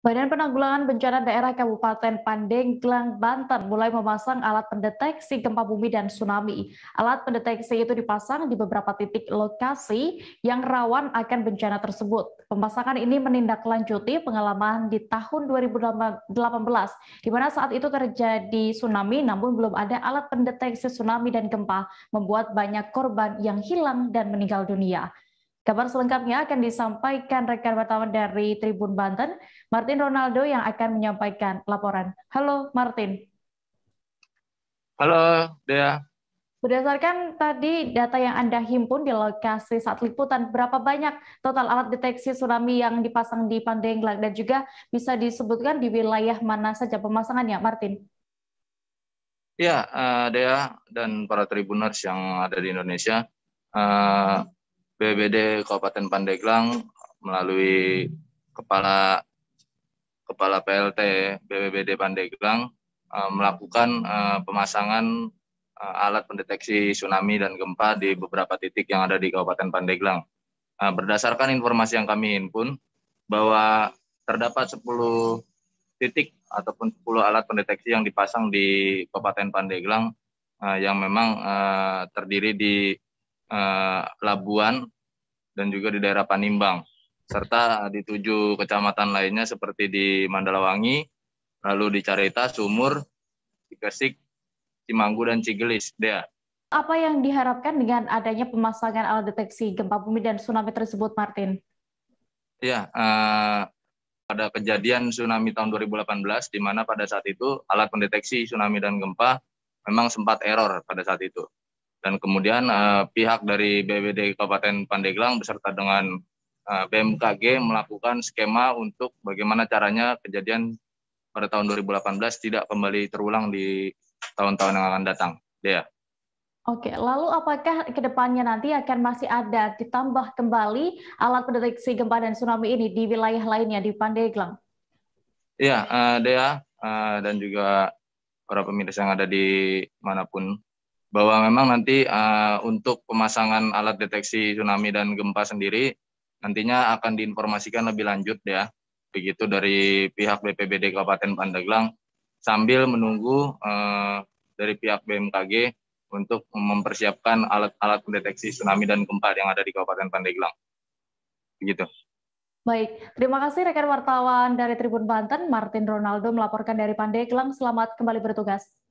Badan Penanggulangan Bencana Daerah Kabupaten Pandeglang, Banten mulai memasang alat pendeteksi gempa bumi dan tsunami. Alat pendeteksi itu dipasang di beberapa titik lokasi yang rawan akan bencana tersebut. Pemasangan ini menindaklanjuti pengalaman di tahun 2018, di mana saat itu terjadi tsunami namun belum ada alat pendeteksi tsunami dan gempa, membuat banyak korban yang hilang dan meninggal dunia. Kabar selengkapnya akan disampaikan rekan wartawan dari Tribun Banten, Martin Ronaldo yang akan menyampaikan laporan. Halo Martin. Halo Dea. Berdasarkan tadi data yang Anda himpun di lokasi saat liputan, berapa banyak total alat deteksi tsunami yang dipasang di Pandeglang dan juga bisa disebutkan di wilayah mana saja pemasangannya, Martin? Ya, uh, Dea dan para tribuners yang ada di Indonesia, uh, BBD Kabupaten Pandeglang melalui kepala kepala PLT BBD Pandeglang eh, melakukan eh, pemasangan eh, alat pendeteksi tsunami dan gempa di beberapa titik yang ada di Kabupaten Pandeglang. berdasarkan informasi yang kami himpun bahwa terdapat 10 titik ataupun 10 alat pendeteksi yang dipasang di Kabupaten Pandeglang yang memang terdiri di uh, Labuan dan juga di daerah Panimbang serta di tujuh kecamatan lainnya seperti di Mandalawangi, lalu di Carita, Sumur, Cikesik, Cimanggu dan Cigelis. Dea. Apa yang diharapkan dengan adanya pemasangan alat deteksi gempa bumi dan tsunami tersebut, Martin? Ya, uh, pada kejadian tsunami tahun 2018, di mana pada saat itu alat pendeteksi tsunami dan gempa memang sempat error pada saat itu dan kemudian uh, pihak dari BWD Kabupaten Pandeglang beserta dengan uh, eh, BMKG melakukan skema untuk bagaimana caranya kejadian pada tahun 2018 tidak kembali terulang di tahun-tahun yang akan datang. Dea. Oke, lalu apakah kedepannya nanti akan masih ada ditambah kembali alat pendeteksi gempa dan tsunami ini di wilayah lainnya di Pandeglang? Ya, uh, Dea uh, dan juga para pemirsa yang ada di manapun bahwa memang nanti uh, untuk pemasangan alat deteksi tsunami dan gempa sendiri nantinya akan diinformasikan lebih lanjut ya begitu dari pihak BPBD Kabupaten Pandeglang sambil menunggu uh, dari pihak BMKG untuk mempersiapkan alat-alat pendeteksi tsunami dan gempa yang ada di Kabupaten Pandeglang. Begitu. Baik, terima kasih rekan wartawan dari Tribun Banten, Martin Ronaldo melaporkan dari Pandeglang. Selamat kembali bertugas.